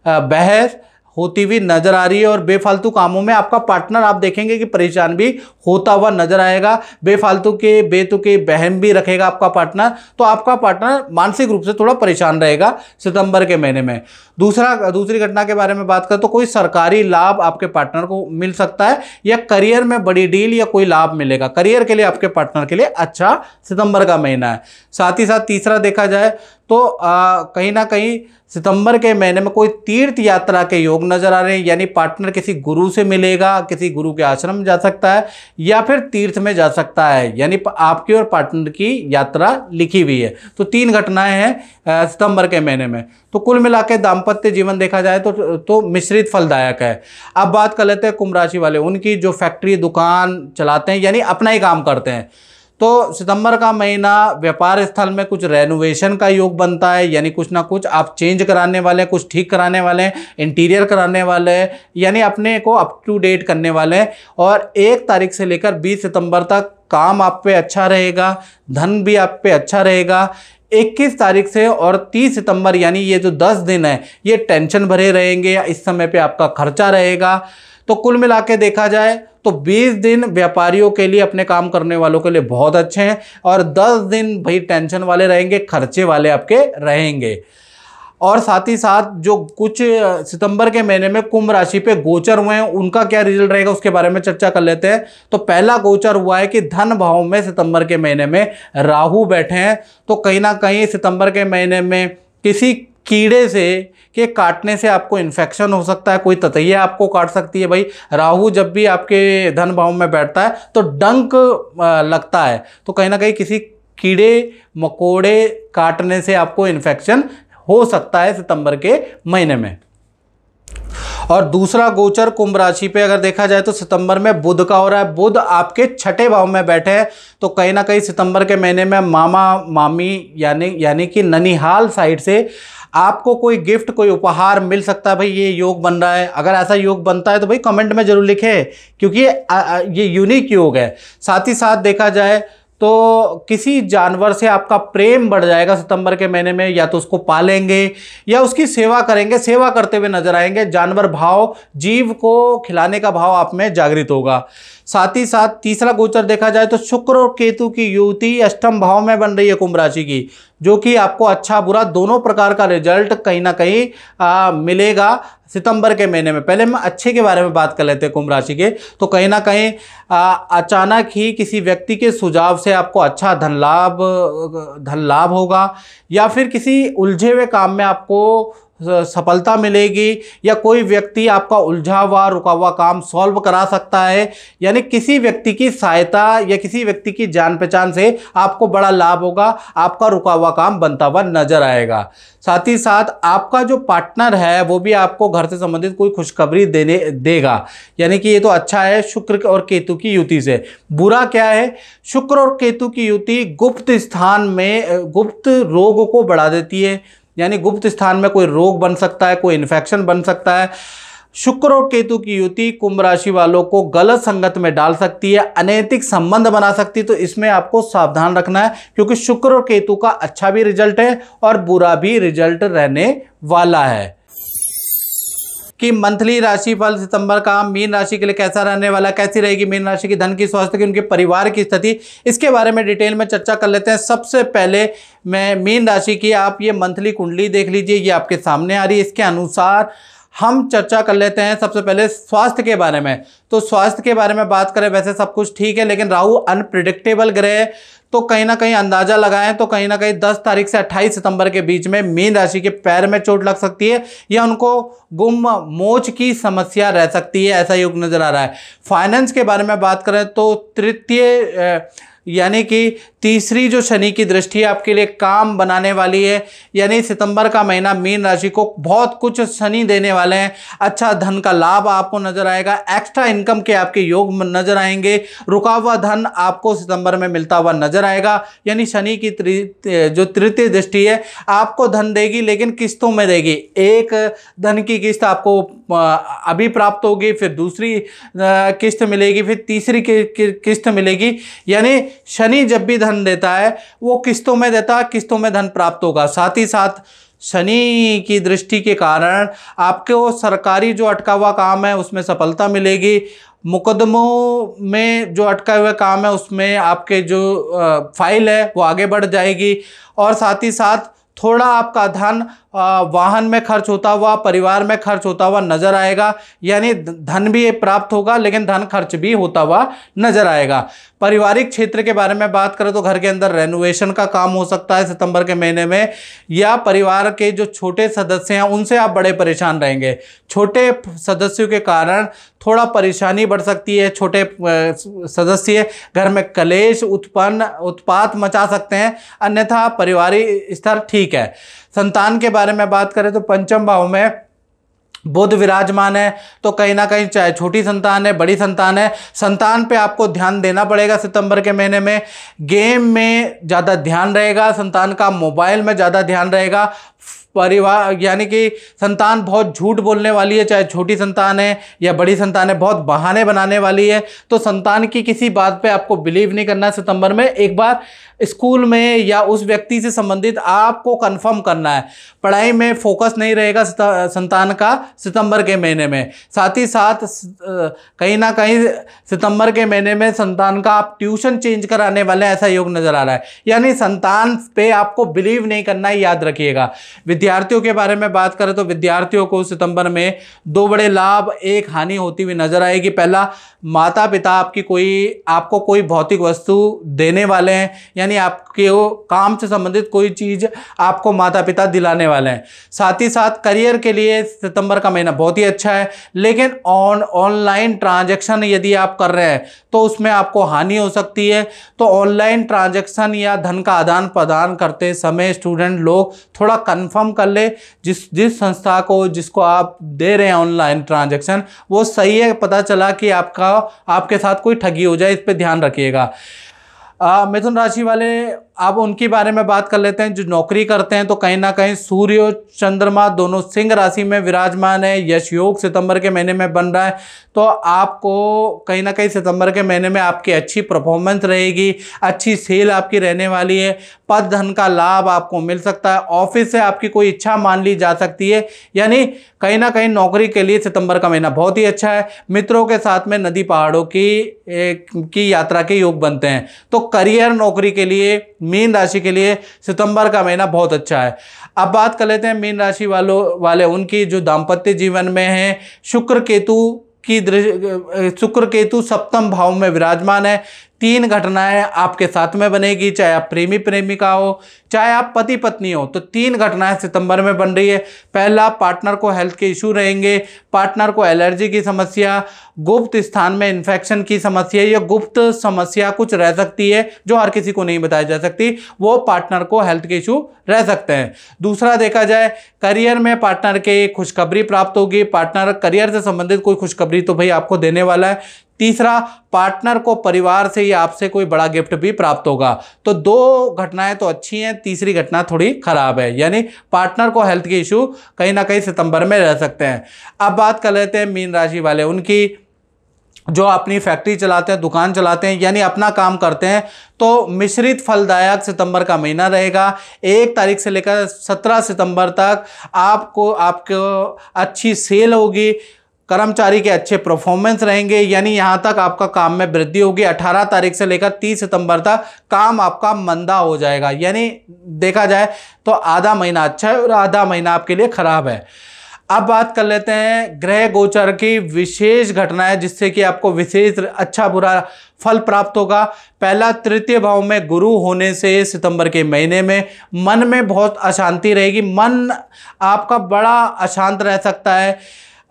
Speaker 1: बहस होती हुई नजर आ रही है और बेफालतू कामों में आपका पार्टनर आप देखेंगे कि परेशान भी होता हुआ नजर आएगा बेफालतू के बेतुके बहम भी रखेगा आपका पार्टनर तो आपका पार्टनर मानसिक रूप से थोड़ा परेशान रहेगा सितंबर के महीने में दूसरा दूसरी घटना के बारे में बात करें तो कोई सरकारी लाभ आपके पार्टनर को मिल सकता है या करियर में बड़ी डील या कोई लाभ मिलेगा करियर के लिए आपके पार्टनर के लिए अच्छा सितंबर का महीना है साथ ही साथ तीसरा देखा जाए तो कहीं ना कहीं सितंबर के महीने में कोई तीर्थ यात्रा के योग नज़र आ रहे हैं यानी पार्टनर किसी गुरु से मिलेगा किसी गुरु के आश्रम जा सकता है या फिर तीर्थ में जा सकता है यानी आपकी और पार्टनर की यात्रा लिखी हुई है तो तीन घटनाएं हैं सितंबर के महीने में तो कुल मिला के दाम्पत्य जीवन देखा जाए तो तो मिश्रित फलदायक है अब बात कर लेते हैं कुंभ राशि वाले उनकी जो फैक्ट्री दुकान चलाते हैं यानी अपना ही काम करते हैं तो सितंबर का महीना व्यापार स्थल में कुछ रेनोवेशन का योग बनता है यानी कुछ ना कुछ आप चेंज कराने वाले हैं कुछ ठीक कराने वाले हैं इंटीरियर कराने वाले हैं यानी अपने को अप टू डेट करने वाले हैं और एक तारीख से लेकर बीस सितंबर तक काम आप पे अच्छा रहेगा धन भी आप पे अच्छा रहेगा 21 तारीख से और 30 सितंबर यानी ये जो 10 दिन है ये टेंशन भरे रहेंगे इस समय पे आपका खर्चा रहेगा तो कुल मिला देखा जाए तो 20 दिन व्यापारियों के लिए अपने काम करने वालों के लिए बहुत अच्छे हैं और 10 दिन भाई टेंशन वाले रहेंगे खर्चे वाले आपके रहेंगे और साथ ही साथ जो कुछ सितंबर के महीने में कुंभ राशि पे गोचर हुए हैं उनका क्या रिजल्ट रहेगा उसके बारे में चर्चा कर लेते हैं तो पहला गोचर हुआ है कि धन भाव में सितंबर के महीने में राहु बैठे हैं तो कहीं ना कहीं सितंबर के महीने में किसी कीड़े से के काटने से आपको इन्फेक्शन हो सकता है कोई ततैया आपको काट सकती है भाई राहु जब भी आपके धन भाव में बैठता है तो डंक लगता है तो कहीं ना कहीं किसी कीड़े मकोड़े काटने से आपको इन्फेक्शन हो सकता है सितंबर के महीने में और दूसरा गोचर कुंभ राशि पे अगर देखा जाए तो सितंबर में बुध का हो रहा है बुध आपके छठे भाव में बैठे हैं तो कहीं ना कहीं सितंबर के महीने में मामा मामी यानी यानी कि ननिहाल साइड से आपको कोई गिफ्ट कोई उपहार मिल सकता है भाई ये योग बन रहा है अगर ऐसा योग बनता है तो भाई कमेंट में ज़रूर लिखें क्योंकि ये, ये यूनिक योग है साथ ही साथ देखा जाए तो किसी जानवर से आपका प्रेम बढ़ जाएगा सितंबर के महीने में या तो उसको पालेंगे या उसकी सेवा करेंगे सेवा करते हुए नजर आएंगे जानवर भाव जीव को खिलाने का भाव आप में जागृत होगा साथ ही साथ तीसरा गोचर देखा जाए तो शुक्र और केतु की युवती अष्टम भाव में बन रही है कुंभ राशि की जो कि आपको अच्छा बुरा दोनों प्रकार का रिजल्ट कहीं ना कहीं आ, मिलेगा सितंबर के महीने में पहले हम अच्छे के बारे में बात कर लेते हैं कुंभ राशि के तो कहीं ना कहीं अचानक ही किसी व्यक्ति के सुझाव से आपको अच्छा धन लाभ धन लाभ होगा या फिर किसी उलझे हुए काम में आपको सफलता मिलेगी या कोई व्यक्ति आपका उलझा हुआ रुका हुआ काम सॉल्व करा सकता है यानी किसी व्यक्ति की सहायता या किसी व्यक्ति की जान पहचान से आपको बड़ा लाभ होगा आपका रुका हुआ काम बनता हुआ नजर आएगा साथ ही साथ आपका जो पार्टनर है वो भी आपको घर से संबंधित कोई खुशखबरी देने देगा यानी कि ये तो अच्छा है शुक्र और केतु की युति से बुरा क्या है शुक्र और केतु की युति गुप्त स्थान में गुप्त रोग को बढ़ा देती है यानी गुप्त स्थान में कोई रोग बन सकता है कोई इन्फेक्शन बन सकता है शुक्र और केतु की युति कुंभ राशि वालों को गलत संगत में डाल सकती है अनैतिक संबंध बना सकती है तो इसमें आपको सावधान रखना है क्योंकि शुक्र और केतु का अच्छा भी रिजल्ट है और बुरा भी रिजल्ट रहने वाला है कि मंथली राशि फल सितंबर का मीन राशि के लिए कैसा रहने वाला कैसी रहेगी मीन राशि की धन की स्वास्थ्य की उनके परिवार की स्थिति इसके बारे में डिटेल में चर्चा कर लेते हैं सबसे पहले मैं मीन राशि की आप ये मंथली कुंडली देख लीजिए ये आपके सामने आ रही है इसके अनुसार हम चर्चा कर लेते हैं सबसे पहले स्वास्थ्य के बारे में तो स्वास्थ्य के बारे में बात करें वैसे सब कुछ ठीक है लेकिन राहु अनप्रिडिक्टेबल ग्रह तो कहीं ना कहीं अंदाजा लगाएं तो कहीं ना कहीं 10 तारीख से 28 सितंबर के बीच में मीन राशि के पैर में चोट लग सकती है या उनको गुम मोच की समस्या रह सकती है ऐसा योग नज़र आ रहा है फाइनेंस के बारे में बात करें तो तृतीय यानी कि तीसरी जो शनि की दृष्टि आपके लिए काम बनाने वाली है यानी सितंबर का महीना मीन राशि को बहुत कुछ शनि देने वाले हैं अच्छा धन का लाभ आपको नजर आएगा एक्स्ट्रा इनकम के आपके योग नजर आएंगे रुका हुआ धन आपको सितंबर में मिलता हुआ नजर आएगा यानी शनि की त्रि, जो तृतीय दृष्टि है आपको धन देगी लेकिन किस्तों में देगी एक धन की किस्त आपको अभी प्राप्त होगी फिर दूसरी किस्त मिलेगी फिर तीसरी किस्त मिलेगी यानी शनि जब भी धन देता है वो किस्तों में देता है किस्तों में धन प्राप्त होगा साथ ही साथ शनि की दृष्टि के कारण आपके वो सरकारी जो अटका हुआ काम है उसमें सफलता मिलेगी मुकदमों में जो अटका हुआ काम है उसमें आपके जो फाइल है वो आगे बढ़ जाएगी और साथ ही साथ थोड़ा आपका धन वाहन में खर्च होता हुआ परिवार में खर्च होता हुआ नजर आएगा यानी धन भी प्राप्त होगा लेकिन धन खर्च भी होता हुआ नजर आएगा पारिवारिक क्षेत्र के बारे में बात करें तो घर के अंदर रेनोवेशन का काम हो सकता है सितंबर के महीने में या परिवार के जो छोटे सदस्य हैं उनसे आप बड़े परेशान रहेंगे छोटे सदस्यों के कारण थोड़ा परेशानी बढ़ सकती है छोटे सदस्य घर में कलेश उत्पन्न उत्पात मचा सकते हैं अन्यथा परिवारिक स्तर ठीक है संतान के बारे में बात करें तो पंचम भाव में बुध विराजमान है तो कहीं ना कहीं चाहे छोटी संतान है बड़ी संतान है संतान पे आपको ध्यान देना पड़ेगा सितंबर के महीने में गेम में ज़्यादा ध्यान रहेगा संतान का मोबाइल में ज़्यादा ध्यान रहेगा परिवार यानी कि संतान बहुत झूठ बोलने वाली है चाहे छोटी संतान है या बड़ी संतान है बहुत बहाने बनाने वाली है तो संतान की किसी बात पे आपको बिलीव नहीं करना है सितंबर में एक बार स्कूल में या उस व्यक्ति से संबंधित आपको कंफर्म करना है पढ़ाई में फोकस नहीं रहेगा संतान का सितंबर के महीने में साथ ही साथ कहीं ना कहीं सितंबर के महीने में संतान का आप ट्यूशन चेंज कराने वाले ऐसा योग नज़र आ रहा है यानी संतान पे आपको बिलीव नहीं करना है याद रखिएगा विद्या विद्यार्थियों के बारे में बात करें तो विद्यार्थियों को सितंबर में दो बड़े लाभ एक हानि होती हुई नजर आएगी पहला माता पिता आपकी कोई आपको कोई भौतिक वस्तु देने वाले हैं यानी आपके वो काम से संबंधित कोई चीज़ आपको माता पिता दिलाने वाले हैं साथ ही साथ करियर के लिए सितंबर का महीना बहुत ही अच्छा है लेकिन ऑन ऑनलाइन ट्रांजेक्शन यदि आप कर रहे हैं तो उसमें आपको हानि हो सकती है तो ऑनलाइन ट्रांजेक्शन या धन का आदान प्रदान करते समय स्टूडेंट लोग थोड़ा कन्फर्म कर ले जिस जिस संस्था को जिसको आप दे रहे हैं ऑनलाइन ट्रांजेक्शन वो सही है पता चला कि आपका आपके साथ कोई ठगी हो जाए इस पर ध्यान रखिएगा मिथुन राशि वाले अब उनके बारे में बात कर लेते हैं जो नौकरी करते हैं तो कहीं ना कहीं सूर्य और चंद्रमा दोनों सिंह राशि में विराजमान है यश योग सितंबर के महीने में बन रहा है तो आपको कहीं ना कहीं सितंबर के महीने में आपकी अच्छी परफॉर्मेंस रहेगी अच्छी सेल आपकी रहने वाली है पद धन का लाभ आपको मिल सकता है ऑफिस से आपकी कोई इच्छा मान ली जा सकती है यानी कहीं ना कहीं नौकरी के लिए सितंबर का महीना बहुत ही अच्छा है मित्रों के साथ में नदी पहाड़ों की की यात्रा के योग बनते हैं तो करियर नौकरी के लिए मीन राशि के लिए सितंबर का महीना बहुत अच्छा है अब बात कर लेते हैं मीन राशि वालों वाले उनकी जो दाम्पत्य जीवन में है शुक्र केतु की शुक्र केतु सप्तम भाव में विराजमान है तीन घटनाएं आपके साथ में बनेगी चाहे आप प्रेमी प्रेमिका हो चाहे आप पति पत्नी हो तो तीन घटनाएं सितंबर में बन रही है पहला पार्टनर को हेल्थ के इशू रहेंगे पार्टनर को एलर्जी की समस्या गुप्त स्थान में इन्फेक्शन की समस्या या गुप्त समस्या कुछ रह सकती है जो हर किसी को नहीं बताई जा सकती वो पार्टनर को हेल्थ के इशू रह सकते हैं दूसरा देखा जाए करियर में पार्टनर के खुशखबरी प्राप्त होगी पार्टनर करियर से संबंधित कोई खुशखबरी तो भाई आपको देने वाला है तीसरा पार्टनर को परिवार से या आपसे कोई बड़ा गिफ्ट भी प्राप्त होगा तो दो घटनाएं तो अच्छी हैं तीसरी घटना थोड़ी खराब है यानी पार्टनर को हेल्थ के इशू कहीं ना कहीं सितंबर में रह सकते हैं अब बात कर लेते हैं मीन राशि वाले उनकी जो अपनी फैक्ट्री चलाते हैं दुकान चलाते हैं यानी अपना काम करते हैं तो मिश्रित फलदायक सितंबर का महीना रहेगा एक तारीख से लेकर सत्रह सितंबर तक आपको आपको अच्छी सेल होगी कर्मचारी के अच्छे परफॉर्मेंस रहेंगे यानी यहाँ तक आपका काम में वृद्धि होगी 18 तारीख से लेकर 30 सितंबर तक काम आपका मंदा हो जाएगा यानी देखा जाए तो आधा महीना अच्छा है और आधा महीना आपके लिए खराब है अब बात कर लेते हैं ग्रह गोचर की विशेष घटनाएं जिससे कि आपको विशेष अच्छा बुरा फल प्राप्त होगा पहला तृतीय भाव में गुरु होने से सितंबर के महीने में मन में बहुत अशांति रहेगी मन आपका बड़ा अशांत रह सकता है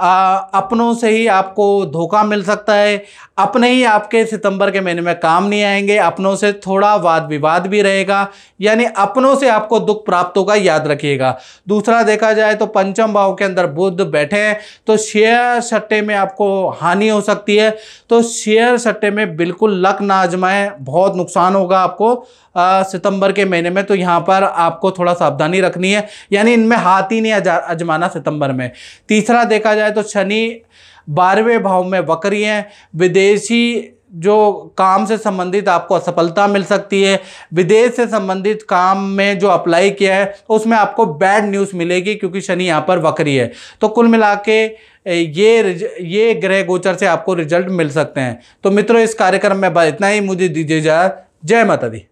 Speaker 1: आ, अपनों से ही आपको धोखा मिल सकता है अपने ही आपके सितंबर के महीने में काम नहीं आएंगे अपनों से थोड़ा वाद विवाद भी रहेगा यानी अपनों से आपको दुख प्राप्त होगा याद रखिएगा दूसरा देखा जाए तो पंचम भाव के अंदर बुद्ध बैठे हैं तो शेयर सट्टे में आपको हानि हो सकती है तो शेयर सट्टे में बिल्कुल लक ना आजमाएं बहुत नुकसान होगा आपको आ, सितंबर के महीने में तो यहाँ पर आपको थोड़ा सावधानी रखनी है यानी इनमें हाथ ही नहीं आजमाना सितंबर में तीसरा देखा जाए तो शनि बारहवें भाव में वक्री हैं विदेशी जो काम से संबंधित आपको असफलता मिल सकती है विदेश से संबंधित काम में जो अप्लाई किया है उसमें आपको बैड न्यूज़ मिलेगी क्योंकि शनि यहाँ पर वक्री है तो कुल मिला के ये ये ग्रह गोचर से आपको रिजल्ट मिल सकते हैं तो मित्रों इस कार्यक्रम में इतना ही मुझे दीजिए जाए जय माता दी